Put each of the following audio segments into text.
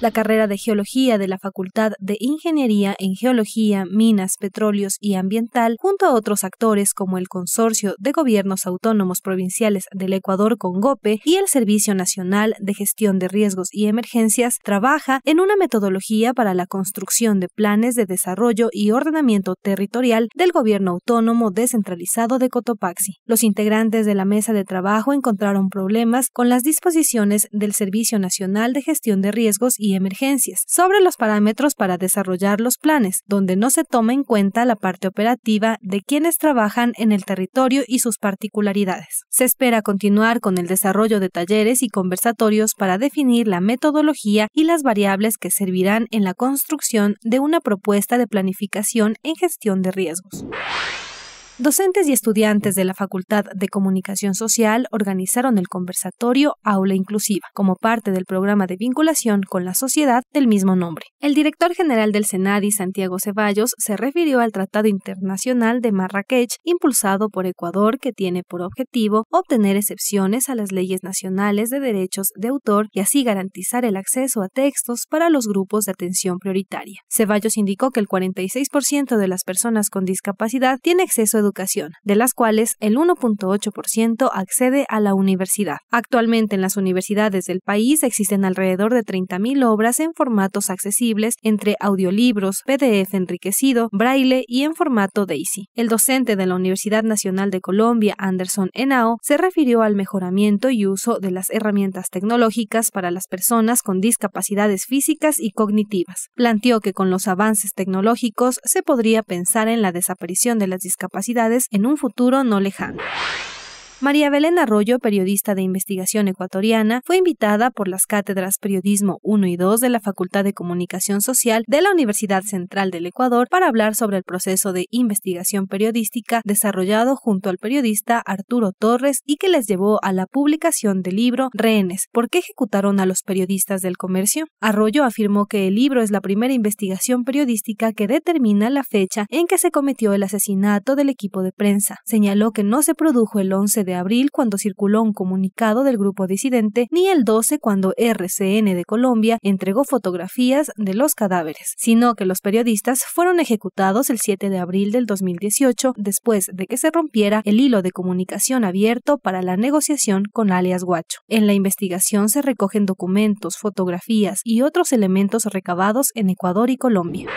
La carrera de Geología de la Facultad de Ingeniería en Geología, Minas, Petróleos y Ambiental, junto a otros actores como el Consorcio de Gobiernos Autónomos Provinciales del Ecuador con GOPE y el Servicio Nacional de Gestión de Riesgos y Emergencias, trabaja en una metodología para la construcción de planes de desarrollo y ordenamiento territorial del Gobierno Autónomo Descentralizado de Cotopaxi. Los integrantes de la mesa de trabajo encontraron problemas con las disposiciones del Servicio Nacional de Gestión de Riesgos y emergencias, sobre los parámetros para desarrollar los planes, donde no se toma en cuenta la parte operativa de quienes trabajan en el territorio y sus particularidades. Se espera continuar con el desarrollo de talleres y conversatorios para definir la metodología y las variables que servirán en la construcción de una propuesta de planificación en gestión de riesgos. Docentes y estudiantes de la Facultad de Comunicación Social organizaron el conversatorio Aula Inclusiva como parte del programa de vinculación con la sociedad del mismo nombre. El director general del Senadi, Santiago Ceballos, se refirió al Tratado Internacional de Marrakech impulsado por Ecuador que tiene por objetivo obtener excepciones a las leyes nacionales de derechos de autor y así garantizar el acceso a textos para los grupos de atención prioritaria. Ceballos indicó que el 46% de las personas con discapacidad tiene acceso a de las cuales el 1.8% accede a la universidad. Actualmente en las universidades del país existen alrededor de 30.000 obras en formatos accesibles entre audiolibros, PDF enriquecido, braille y en formato DAISY. El docente de la Universidad Nacional de Colombia, Anderson Enao, se refirió al mejoramiento y uso de las herramientas tecnológicas para las personas con discapacidades físicas y cognitivas. Planteó que con los avances tecnológicos se podría pensar en la desaparición de las discapacidades en un futuro no lejano. María Belén Arroyo, periodista de investigación ecuatoriana, fue invitada por las cátedras Periodismo 1 y 2 de la Facultad de Comunicación Social de la Universidad Central del Ecuador para hablar sobre el proceso de investigación periodística desarrollado junto al periodista Arturo Torres y que les llevó a la publicación del libro Rehenes, ¿por qué ejecutaron a los periodistas del comercio? Arroyo afirmó que el libro es la primera investigación periodística que determina la fecha en que se cometió el asesinato del equipo de prensa. Señaló que no se produjo el 11 de abril cuando circuló un comunicado del grupo disidente, ni el 12 cuando RCN de Colombia entregó fotografías de los cadáveres, sino que los periodistas fueron ejecutados el 7 de abril del 2018 después de que se rompiera el hilo de comunicación abierto para la negociación con alias Guacho. En la investigación se recogen documentos, fotografías y otros elementos recabados en Ecuador y Colombia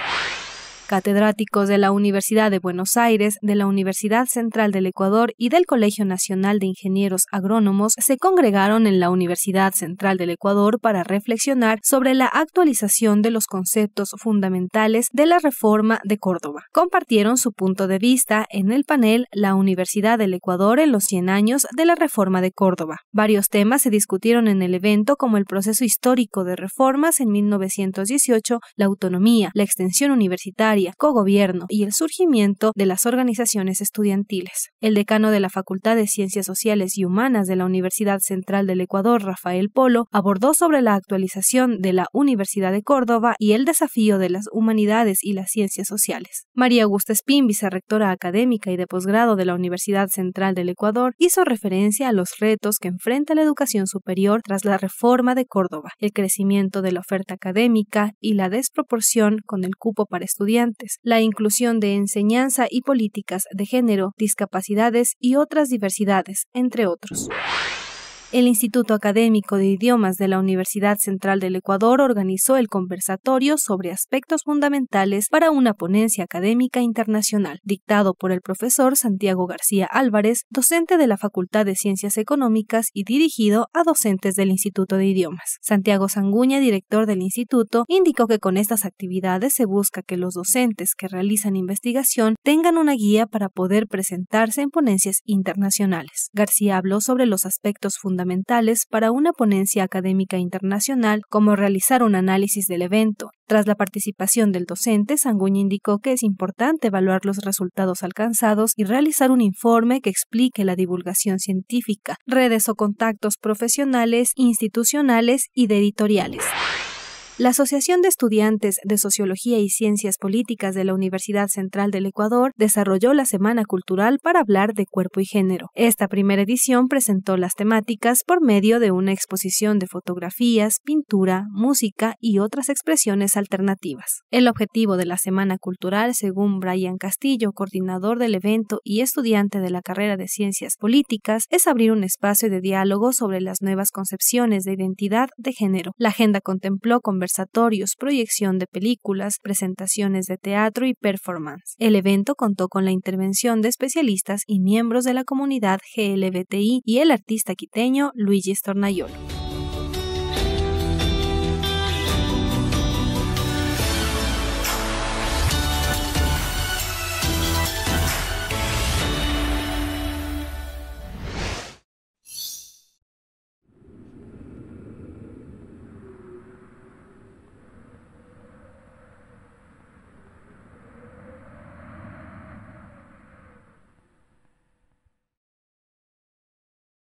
catedráticos de la Universidad de Buenos Aires, de la Universidad Central del Ecuador y del Colegio Nacional de Ingenieros Agrónomos se congregaron en la Universidad Central del Ecuador para reflexionar sobre la actualización de los conceptos fundamentales de la reforma de Córdoba. Compartieron su punto de vista en el panel La Universidad del Ecuador en los 100 años de la reforma de Córdoba. Varios temas se discutieron en el evento como el proceso histórico de reformas en 1918, la autonomía, la extensión universitaria, cogobierno y el surgimiento de las organizaciones estudiantiles. El decano de la Facultad de Ciencias Sociales y Humanas de la Universidad Central del Ecuador, Rafael Polo, abordó sobre la actualización de la Universidad de Córdoba y el desafío de las humanidades y las ciencias sociales. María Augusta Espín, vicerrectora académica y de posgrado de la Universidad Central del Ecuador, hizo referencia a los retos que enfrenta la educación superior tras la reforma de Córdoba, el crecimiento de la oferta académica y la desproporción con el cupo para estudiantes la inclusión de enseñanza y políticas de género, discapacidades y otras diversidades, entre otros. El Instituto Académico de Idiomas de la Universidad Central del Ecuador organizó el conversatorio sobre aspectos fundamentales para una ponencia académica internacional, dictado por el profesor Santiago García Álvarez, docente de la Facultad de Ciencias Económicas y dirigido a docentes del Instituto de Idiomas. Santiago Sanguña, director del instituto, indicó que con estas actividades se busca que los docentes que realizan investigación tengan una guía para poder presentarse en ponencias internacionales. García habló sobre los aspectos fundamentales fundamentales para una ponencia académica internacional como realizar un análisis del evento. Tras la participación del docente, Sanguña indicó que es importante evaluar los resultados alcanzados y realizar un informe que explique la divulgación científica, redes o contactos profesionales, institucionales y de editoriales. La Asociación de Estudiantes de Sociología y Ciencias Políticas de la Universidad Central del Ecuador desarrolló la Semana Cultural para hablar de cuerpo y género. Esta primera edición presentó las temáticas por medio de una exposición de fotografías, pintura, música y otras expresiones alternativas. El objetivo de la Semana Cultural, según Brian Castillo, coordinador del evento y estudiante de la carrera de Ciencias Políticas, es abrir un espacio de diálogo sobre las nuevas concepciones de identidad de género. La agenda contempló con conversatorios, proyección de películas, presentaciones de teatro y performance. El evento contó con la intervención de especialistas y miembros de la comunidad GLBTI y el artista quiteño Luigi Stornayolo.